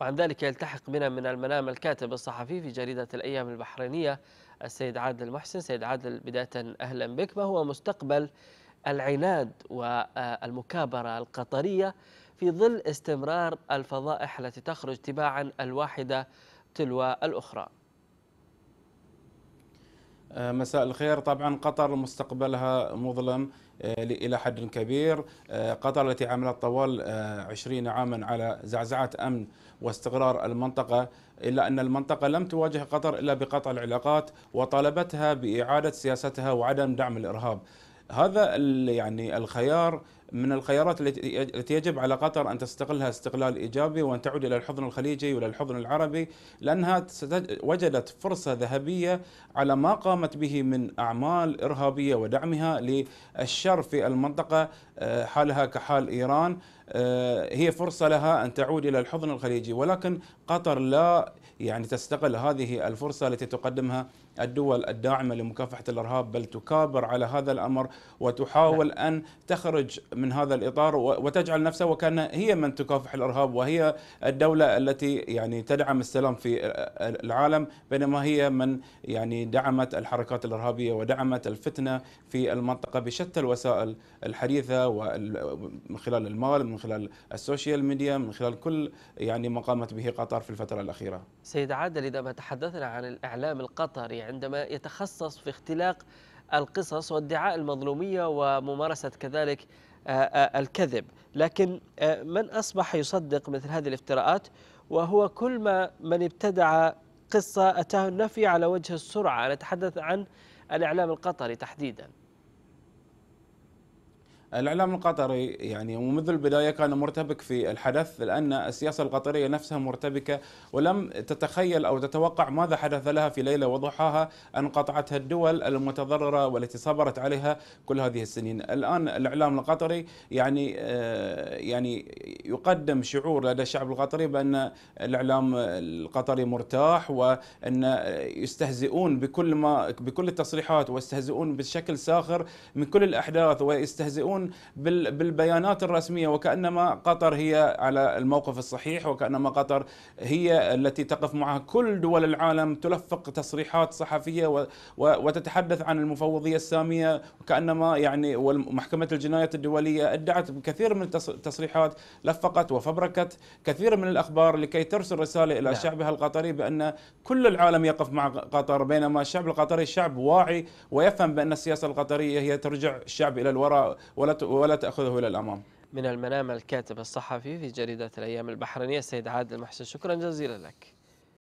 وعن ذلك يلتحق بنا من المنام الكاتب الصحفي في جريدة الأيام البحرينية السيد عادل محسن سيد عادل بداية أهلا بك ما هو مستقبل العناد والمكابرة القطرية في ظل استمرار الفضائح التي تخرج تباعا الواحدة تلو الأخرى آه، مساء الخير طبعا قطر مستقبلها مظلم آه، إلى حد كبير آه، قطر التي عملت طوال 20 عاما على زعزعة أمن واستقرار المنطقة إلا أن المنطقة لم تواجه قطر إلا بقطع العلاقات وطالبتها بإعادة سياستها وعدم دعم الإرهاب هذا يعني الخيار من الخيارات التي يجب على قطر أن تستغلها استغلال إيجابي وأن تعود إلى الحضن الخليجي وإلى الحضن العربي لأنها وجدت فرصة ذهبية على ما قامت به من أعمال إرهابية ودعمها للشر في المنطقة آه، حالها كحال إيران آه، هي فرصة لها أن تعود إلى الحضن الخليجي ولكن قطر لا يعني تستغل هذه الفرصة التي تقدمها الدول الداعمة لمكافحة الإرهاب بل تكابر على هذا الأمر وتحاول نعم. أن تخرج من هذا الاطار وتجعل نفسها وكان هي من تكافح الارهاب وهي الدوله التي يعني تدعم السلام في العالم بينما هي من يعني دعمت الحركات الارهابيه ودعمت الفتنه في المنطقه بشتى الوسائل الحديثه من خلال المال من خلال السوشيال ميديا من خلال كل يعني ما قامت به قطر في الفتره الاخيره. سيد عادل اذا ما تحدثنا عن الاعلام القطري عندما يتخصص في اختلاق القصص وادعاء المظلوميه وممارسه كذلك آه، آه، الكذب لكن آه، من أصبح يصدق مثل هذه الافتراءات وهو كل ما من ابتدع قصة أتاه النفي على وجه السرعة نتحدث عن الإعلام القطري تحديدا الاعلام القطري يعني ومنذ البدايه كان مرتبك في الحدث لان السياسه القطريه نفسها مرتبكه ولم تتخيل او تتوقع ماذا حدث لها في ليله وضحاها ان قطعتها الدول المتضرره والتي صبرت عليها كل هذه السنين، الان الاعلام القطري يعني آه، يعني يقدم شعور لدى الشعب القطري بان الاعلام القطري مرتاح وان يستهزئون بكل ما بكل التصريحات ويستهزئون بشكل ساخر من كل الاحداث ويستهزئون يتكلمون بالبيانات الرسميه وكانما قطر هي على الموقف الصحيح وكانما قطر هي التي تقف معها كل دول العالم تلفق تصريحات صحفيه وتتحدث عن المفوضيه الساميه وكانما يعني ومحكمه الجنايات الدوليه ادعت بكثير من التصريحات لفقت وفبركت كثير من الاخبار لكي ترسل رساله الى نعم. شعبها القطري بان كل العالم يقف مع قطر بينما الشعب القطري شعب واعي ويفهم بان السياسه القطريه هي ترجع الشعب الى الوراء ولا ولا ولا تاخذه الى الامام. من المنام الكاتب الصحفي في جريده الايام البحرينيه السيد عادل محسن شكرا جزيلا لك.